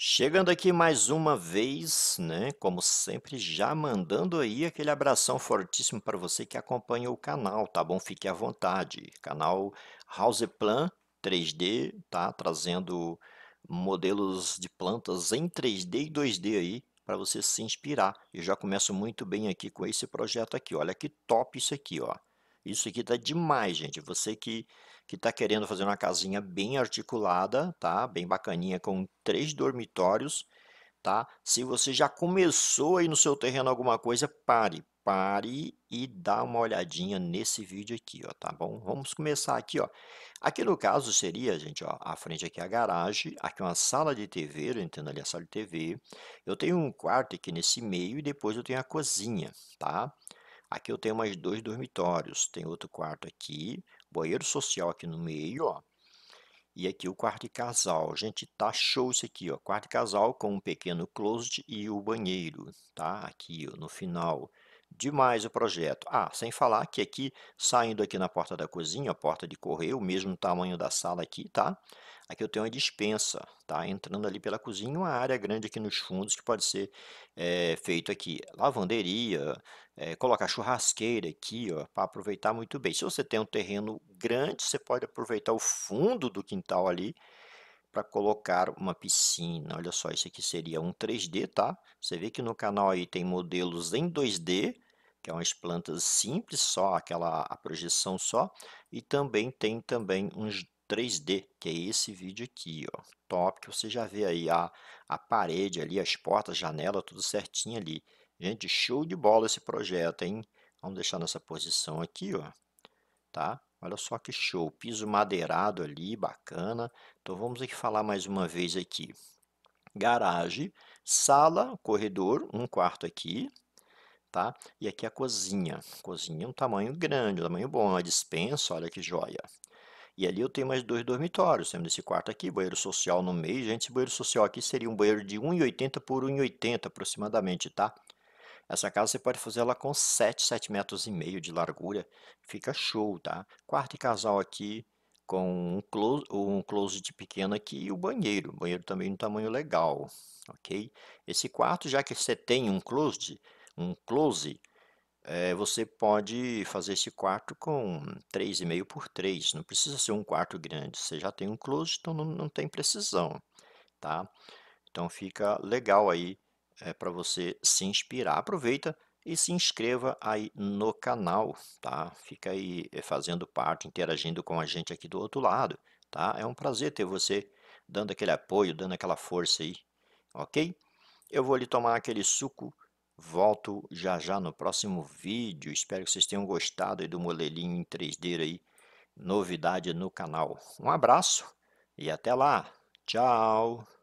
Chegando aqui mais uma vez, né? Como sempre, já mandando aí aquele abração fortíssimo para você que acompanha o canal, tá bom? Fique à vontade. Canal Houseplan 3D, tá? Trazendo modelos de plantas em 3D e 2D aí para você se inspirar. Eu já começo muito bem aqui com esse projeto aqui. Olha que top isso aqui, ó. Isso aqui tá demais, gente. Você que que tá querendo fazer uma casinha bem articulada, tá? Bem bacaninha com três dormitórios, tá? Se você já começou aí no seu terreno alguma coisa, pare, pare e dá uma olhadinha nesse vídeo aqui, ó, tá bom? Vamos começar aqui, ó. Aqui no caso seria, gente, ó, a frente aqui é a garagem, aqui é uma sala de TV, eu entendo ali a sala de TV. Eu tenho um quarto aqui nesse meio e depois eu tenho a cozinha, tá? Tá? Aqui eu tenho mais dois dormitórios, tem outro quarto aqui, banheiro social aqui no meio, ó. E aqui o quarto de casal. Gente, tá show isso aqui, ó. Quarto de casal com um pequeno closet e o banheiro, tá? Aqui, ó, no final. Demais o projeto. Ah, sem falar que aqui, saindo aqui na porta da cozinha, a porta de correr, o mesmo tamanho da sala aqui, tá? Aqui é eu tenho uma dispensa, tá? Entrando ali pela cozinha, uma área grande aqui nos fundos que pode ser é, feito aqui. Lavanderia, é, colocar churrasqueira aqui, ó, para aproveitar muito bem. Se você tem um terreno grande, você pode aproveitar o fundo do quintal ali para colocar uma piscina. Olha só, isso aqui seria um 3D, tá? Você vê que no canal aí tem modelos em 2D, que é umas plantas simples só, aquela a projeção só, e também tem também uns 3D, que é esse vídeo aqui, ó. Top, que você já vê aí a, a parede ali, as portas, janela, tudo certinho ali. Gente, show de bola esse projeto, hein? Vamos deixar nessa posição aqui, ó. Tá? Olha só que show, piso madeirado ali, bacana. Então vamos aqui falar mais uma vez aqui. Garagem, sala, corredor, um quarto aqui, tá? E aqui a cozinha, cozinha é um tamanho grande, um tamanho bom, a dispensa, olha que joia. E ali eu tenho mais dois dormitórios. Temos esse quarto aqui, banheiro social no meio. Gente, esse banheiro social aqui seria um banheiro de 1,80 por 1,80 aproximadamente, tá? Essa casa você pode fazer ela com 7, 7 metros e meio de largura. Fica show, tá? Quarto e casal aqui com um, close, um closet pequeno aqui e o banheiro. O banheiro também no tamanho legal, ok? Esse quarto, já que você tem um closet, um close, é, você pode fazer esse quarto com 3,5 por 3. Não precisa ser um quarto grande. Você já tem um close, então não, não tem precisão. Tá? Então fica legal aí é, eh, para você se inspirar. Aproveita e se inscreva aí no canal, tá? Fica aí eh, fazendo parte, interagindo com a gente aqui do outro lado, tá? É um prazer ter você dando aquele apoio, dando aquela força aí, ok? Eu vou lhe tomar aquele suco Volto já já no próximo vídeo. Espero que vocês tenham gostado do modelinho em 3D aí. Novidade no canal. Um abraço e até lá. Tchau.